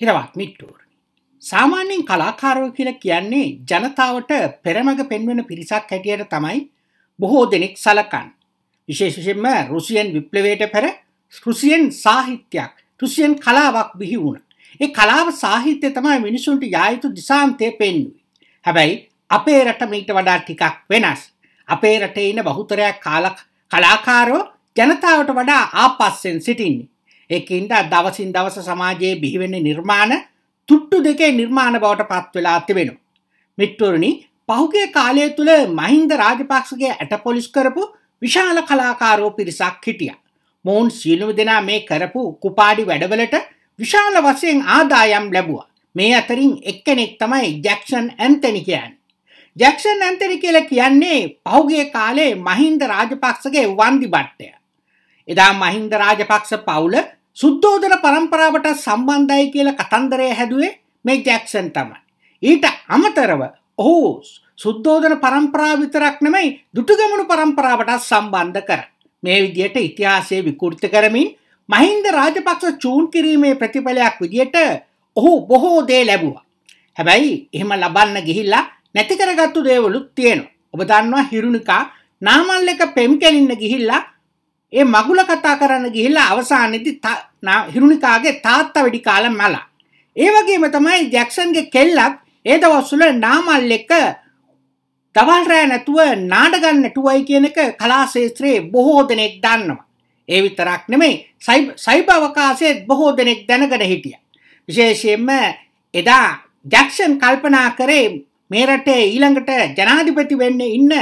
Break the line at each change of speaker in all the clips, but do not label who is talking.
හිරවත් මිට්ටුවරණ. සාමාන්‍යයෙන් කලාකාරෝ කියල කියන්නේ ජනතාවට පෙරමඟ පෙන්වෙන පිරිසක් හැටියට තමයි බොහෝ දෙනෙක් සලකන්. විශේෂයෙන්ම රුසියන් විප්ලවයට පෙර රුසියන් සාහිත්‍යයක් රුසියන් කලාවක් බිහි වුණ. ඒ කලාව සාහිත්‍ය තමයි මිනිසුන්ට යායුතු දිසාන්තය පෙන්වුයි. හැබැයි අපේ රට මීට වඩා ටිකක් වෙනස්. අපේ රටේ ඉන්න බහුතරයක් කාලක් කලාකාරෝ ජනතාවට වඩා ආපස්සෙන් සිටින්නේ. ඒකින්ද දවසින් දවස සමාජයේ බිහිවෙන්නේ නිර්මාණ තුට්ටු දෙකේ නිර්මාණ බවට පත්වෙලා තිබෙනු. මිට්ටුරණි පහුගේ කාලය තුළ මහින්ද රාජපක්ෂගේ ඇට පොලිස් කරපු විශාල කලාකාරෝ පිරිසක් හිටිය. මොවුන් සීලුම දෙනා මේ කරපු කුපාඩි වැඩවලට විශාල වසයෙන් ආදායම් ලැබුව. මේ අතරින් එක්කෙනෙක් තමයි ජැක්ෂන් ඇන්තනි කියන්. ජැක්ෂන් ඇන්තනි කියල කියන්නේ පහුගේ කාලේ මහින්ද රාජපක්ෂගේ වන්දි බට්ටය. එදා මහින්ද රාජපක්ෂ පවුල සුද්දෝදන පරම්පරාවට සම්බන්ධයි කියලා කතන්දරය හැදුවේ මේ ජැක්සන් තමයි. ඊට අමතරව ඔහු සුද්දෝදන පරම්පරාව විතරක් නෙමෙයි දුටුගැමුණු පරම්පරාවට සම්බන්ධ කර. මේ විදියට ඉතිහාසය විකෘති කරමින් මහින්ද රාජපක්ෂ චූන් කිරීමේ ප්‍රතිඵලයක් විදියට ඔහු බොහෝ දේ ලැබුවා. හැබැයි එහෙම ලබන්න ගිහිල්ලා නැති කරගත්තු දේවලුත් තියෙනවා. ඔබ දන්නවා හිරුනිකා නාමල් එක පෙම් කැලින්න ගිහිල්ලා ඒ මගුල කතා කරන්න ගිහිල්ලා අවසානයේදී හිරුණිකාගේ තාත්තා වෙඩි කාලා මැලා. ඒ වගේම තමයි ජැක්සන්ගේ කෙල්ලත් ඒ දවස්වල නාමල් එක දවල් රැ නැතුව නාඩගම් නැටුවයි කියන එක කලා ශාස්ත්‍රයේ බොහෝ දෙනෙක් දන්නවා. ඒ විතරක් නෙමෙයි සයිබ අවකාශයේ බොහෝ දෙනෙක් දැනගෙන හිටියා. විශේෂයෙන්ම එදා ජැක්සන් කල්පනා කරේ මේ රටේ ඊළඟට ජනාධිපති වෙන්න ඉන්න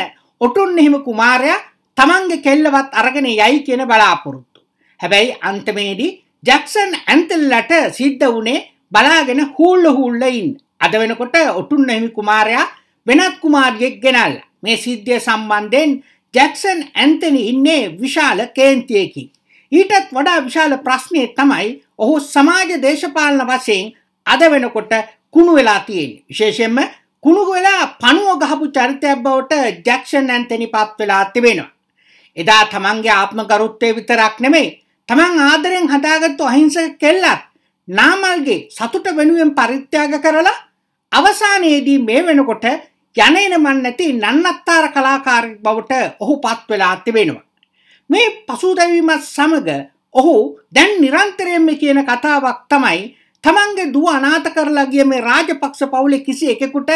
ඔටොන් හිම කුමාරයා තමන්ගේ කෙල්ලවත් අරගෙන යයි කියන බලාපොරොත්තු. හැබැයි අන්තමේදී ජැක්සන් ඇන්තල්ලට සිද්ධ වුණේ බලාගෙන හූල්ල හූල්ලයින් අද වෙනකොට ඔටුන්න හිමි කුමාරයා වෙනත් කුමාර්ගෙක් ගෙනල්ල මේ සිද්ධිය සම්බන්ධයෙන් ජැක්සන් ඇන්තනි ඉන්නේ විශාල කේන්තියකින්. ඊටත් වඩා විශාල ප්‍රශ්නය තමයි ඔහු සමාජ දේශපාලන වශයෙන් අද වෙනකොට කුණු වෙලා තියෙන. විශේෂයෙන්ම කුණු වෙලා පණුව ගහපු චරිතයක් බවට ජැක්සන් ඇන්තනි පත් වෙලා තිබෙනවා. එදා තමන්ගේ ආත්ම ගරුත්තය විතරක් නෙමෙයි තමන් ආදරෙන් හදාගත්තු අහිංසක කෙල්ලත් නාමල්ගේ සතුට වෙනුවෙන් පරිත්‍යාග කරලා අවසානයේදී මේ වෙනකොට යනේනමන් නැති නන්නත්තාර කලාකාරෙක් බවට ඔහු පත් වෙලා තිබෙනවා. මේ පසුදැවීමත් සමග ඔහු දැන් නිරන්තරයෙන්ම කියන කතාවක් තමයි තමන්ගේ දුව අනාථ කරලා ගිය මේ රාජපක්ෂ පවුලේ කිසි එකෙකුට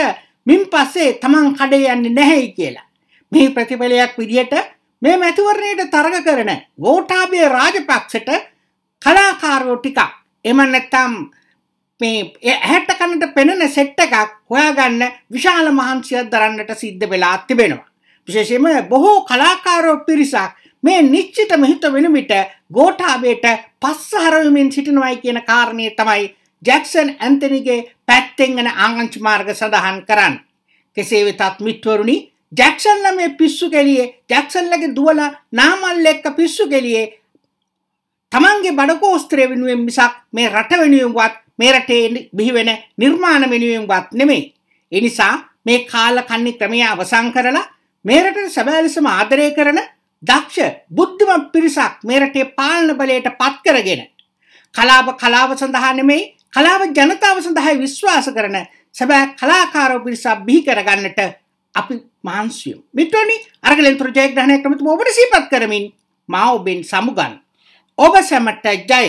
මින් පස්සේ තමන් කඩේ යන්නේ නැහැයි කියලා. මේ ප්‍රතිඵලයක් විදියට මේ මැතිවරණයට තරග කරන ගෝඨාභය රාජපක්ෂට කලාකාරයෝ ටිකක් එම නැත්නම් මේ ඇහැට කනට පෙනෙන සෙට් එකක් හොයාගන්න විශාල මහන්සියක් දරන්නට සිද්ධ වෙලා තිබෙනවා. විශේෂයෙන්ම බොහෝ කලාකාරෝ පිරිසක් මේ නිශ්චිත මෙහිත වෙන විට ගෝඨාභයට පස්සහරවමින් සිටිනවයි කියන කාරණය තමයි ජැක්සන් ඇන්තනිගේ පැත්තෙන් යන ආංගංචි මාර්ග සඳහන් කරන්නේ. කෙසේ වෙතත් මිත්වරුනි जैक्सन में පිස්සු කෙලියේ ජැක්සන්ලගේ දුවලා නාමල් එක්ක පිස්සු කෙලියේ තමන්ගේ බඩකෝස්ත්‍රය වෙනුවෙන් මිසක් මේ රට වෙනුවෙන්වත් මේ රටේ බිහිවෙන නිර්මාණ වෙනුවෙන්වත් නෙමෙයි. ඒ නිසා මේ කාලකන්ණි ක්‍රමය අවසන් කරලා මේ රටට සැබෑලෙසම ආදරය කරන දක්ෂ බුද්ධිමත් පිරිසක් මේ රටේ පාලන බලයට පත් කරගෙන කලාව කලාව සඳහා නෙමෙයි කලාව ජනතාව සඳහා විශ්වාස කරන සැබෑ කලාකාරෝ පිරිසක් බිහි කරගන්නට අපි මාන්සියම් මිත්‍රනි අරගලෙන් තුර ජයග්‍රහණයක් ඇමතුම ඔබට සීපත් කරමින් මා ඔබෙන් සමුගන් ඔබ සැමට ජය